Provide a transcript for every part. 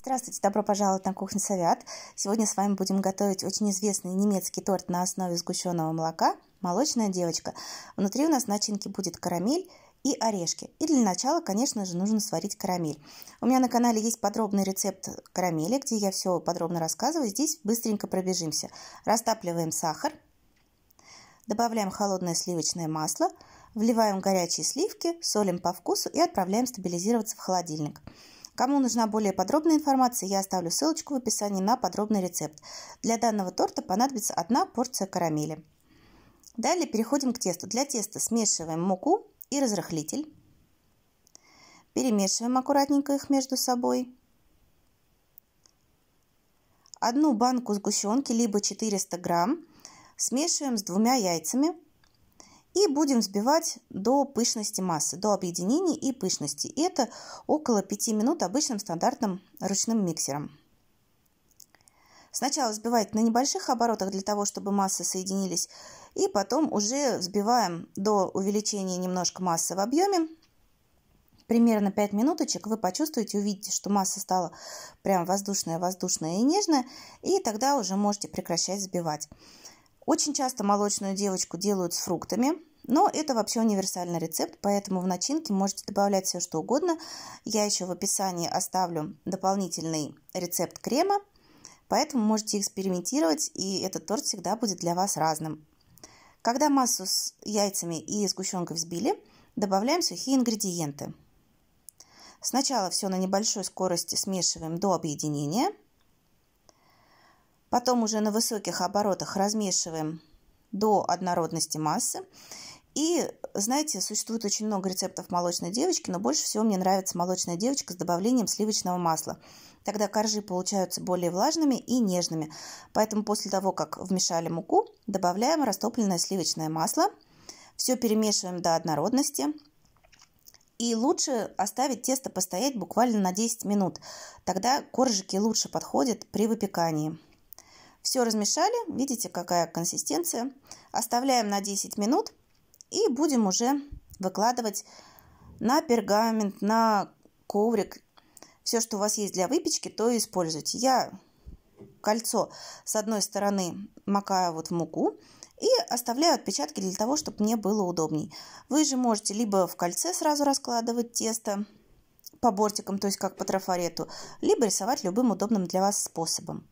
Здравствуйте, добро пожаловать на кухню Совят. Сегодня с вами будем готовить очень известный немецкий торт на основе сгущенного молока «Молочная девочка». Внутри у нас начинки будет карамель и орешки. И для начала, конечно же, нужно сварить карамель. У меня на канале есть подробный рецепт карамели, где я все подробно рассказываю. Здесь быстренько пробежимся. Растапливаем сахар, добавляем холодное сливочное масло, вливаем горячие сливки, солим по вкусу и отправляем стабилизироваться в холодильник. Кому нужна более подробная информация, я оставлю ссылочку в описании на подробный рецепт. Для данного торта понадобится одна порция карамели. Далее переходим к тесту. Для теста смешиваем муку и разрыхлитель. Перемешиваем аккуратненько их между собой. Одну банку сгущенки, либо 400 грамм, смешиваем с двумя яйцами – и будем взбивать до пышности массы, до объединения и пышности. это около 5 минут обычным стандартным ручным миксером. Сначала взбивать на небольших оборотах для того, чтобы массы соединились, и потом уже взбиваем до увеличения немножко массы в объеме. Примерно 5 минуточек вы почувствуете, увидите, что масса стала прям воздушная, воздушная и нежная, и тогда уже можете прекращать взбивать. Очень часто молочную девочку делают с фруктами, но это вообще универсальный рецепт, поэтому в начинке можете добавлять все что угодно. Я еще в описании оставлю дополнительный рецепт крема, поэтому можете экспериментировать, и этот торт всегда будет для вас разным. Когда массу с яйцами и сгущенкой взбили, добавляем сухие ингредиенты. Сначала все на небольшой скорости смешиваем до объединения – Потом уже на высоких оборотах размешиваем до однородности массы. И, знаете, существует очень много рецептов молочной девочки, но больше всего мне нравится молочная девочка с добавлением сливочного масла. Тогда коржи получаются более влажными и нежными. Поэтому после того, как вмешали муку, добавляем растопленное сливочное масло. Все перемешиваем до однородности. И лучше оставить тесто постоять буквально на 10 минут. Тогда коржики лучше подходят при выпекании. Все размешали, видите, какая консистенция. Оставляем на 10 минут и будем уже выкладывать на пергамент, на коврик. Все, что у вас есть для выпечки, то используйте. Я кольцо с одной стороны макаю вот в муку и оставляю отпечатки для того, чтобы мне было удобней. Вы же можете либо в кольце сразу раскладывать тесто по бортикам, то есть как по трафарету, либо рисовать любым удобным для вас способом.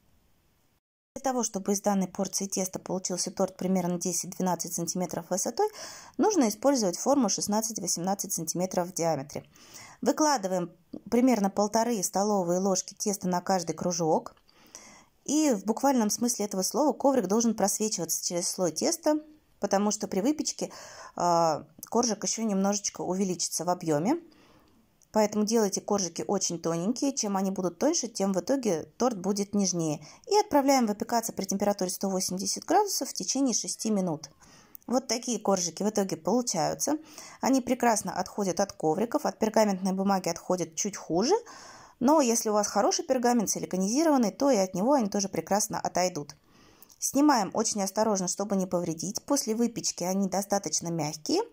Для того, чтобы из данной порции теста получился торт примерно 10-12 см высотой, нужно использовать форму 16-18 см в диаметре. Выкладываем примерно полторы столовые ложки теста на каждый кружок. И в буквальном смысле этого слова коврик должен просвечиваться через слой теста, потому что при выпечке а, коржик еще немножечко увеличится в объеме. Поэтому делайте коржики очень тоненькие. Чем они будут тоньше, тем в итоге торт будет нежнее. И отправляем выпекаться при температуре 180 градусов в течение 6 минут. Вот такие коржики в итоге получаются. Они прекрасно отходят от ковриков, от пергаментной бумаги отходят чуть хуже. Но если у вас хороший пергамент, силиконизированный, то и от него они тоже прекрасно отойдут. Снимаем очень осторожно, чтобы не повредить. После выпечки они достаточно мягкие –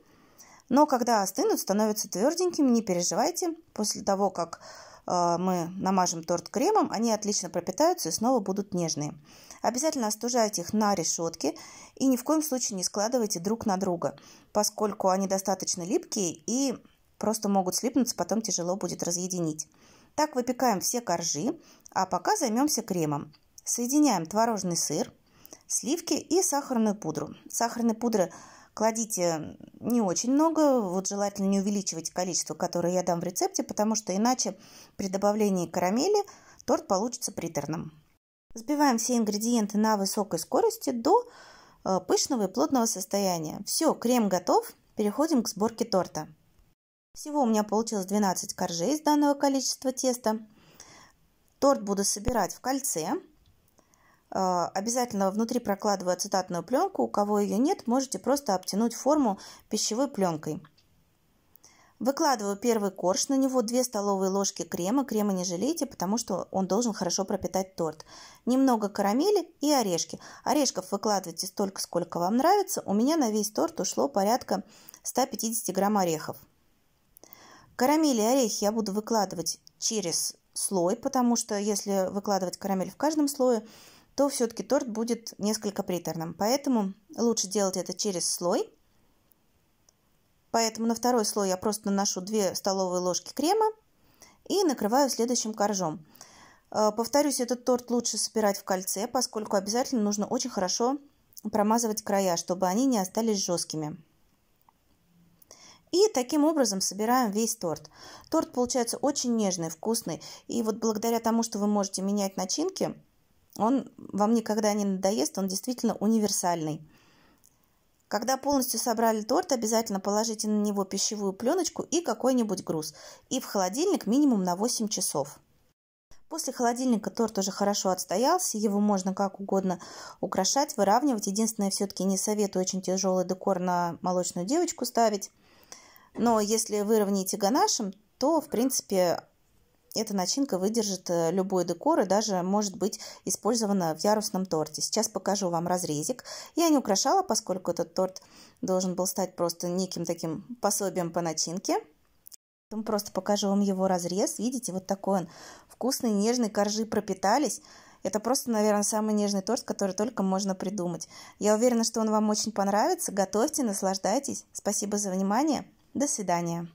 но когда остынут, становятся тверденькими, не переживайте. После того, как э, мы намажем торт кремом, они отлично пропитаются и снова будут нежные. Обязательно остужайте их на решетке и ни в коем случае не складывайте друг на друга, поскольку они достаточно липкие и просто могут слипнуться, потом тяжело будет разъединить. Так выпекаем все коржи, а пока займемся кремом. Соединяем творожный сыр, сливки и сахарную пудру. Сахарной пудры – Кладите не очень много, вот желательно не увеличивать количество, которое я дам в рецепте, потому что иначе при добавлении карамели торт получится приторным. Взбиваем все ингредиенты на высокой скорости до э, пышного и плотного состояния. Все, крем готов. Переходим к сборке торта. Всего у меня получилось 12 коржей из данного количества теста. Торт буду собирать в кольце. А, обязательно внутри прокладываю ацетатную пленку. У кого ее нет, можете просто обтянуть форму пищевой пленкой. Выкладываю первый корж, на него 2 столовые ложки крема. Крема не жалейте, потому что он должен хорошо пропитать торт. Немного карамели и орешки. Орешков выкладывайте столько, сколько вам нравится. У меня на весь торт ушло порядка 150 грамм орехов. Карамель и орехи я буду выкладывать через слой, потому что если выкладывать карамель в каждом слое, то все-таки торт будет несколько приторным. Поэтому лучше делать это через слой. Поэтому на второй слой я просто наношу 2 столовые ложки крема и накрываю следующим коржом. Э, повторюсь, этот торт лучше собирать в кольце, поскольку обязательно нужно очень хорошо промазывать края, чтобы они не остались жесткими. И таким образом собираем весь торт. Торт получается очень нежный, вкусный. И вот благодаря тому, что вы можете менять начинки, он вам никогда не надоест, он действительно универсальный. Когда полностью собрали торт, обязательно положите на него пищевую пленочку и какой-нибудь груз. И в холодильник минимум на 8 часов. После холодильника торт уже хорошо отстоялся, его можно как угодно украшать, выравнивать. Единственное, все-таки не советую очень тяжелый декор на молочную девочку ставить. Но если выровняете ганашем, то, в принципе, эта начинка выдержит э, любой декор и даже может быть использована в ярусном торте. Сейчас покажу вам разрезик. Я не украшала, поскольку этот торт должен был стать просто неким таким пособием по начинке. Просто покажу вам его разрез. Видите, вот такой он вкусный, нежный, коржи пропитались. Это просто, наверное, самый нежный торт, который только можно придумать. Я уверена, что он вам очень понравится. Готовьте, наслаждайтесь. Спасибо за внимание. До свидания.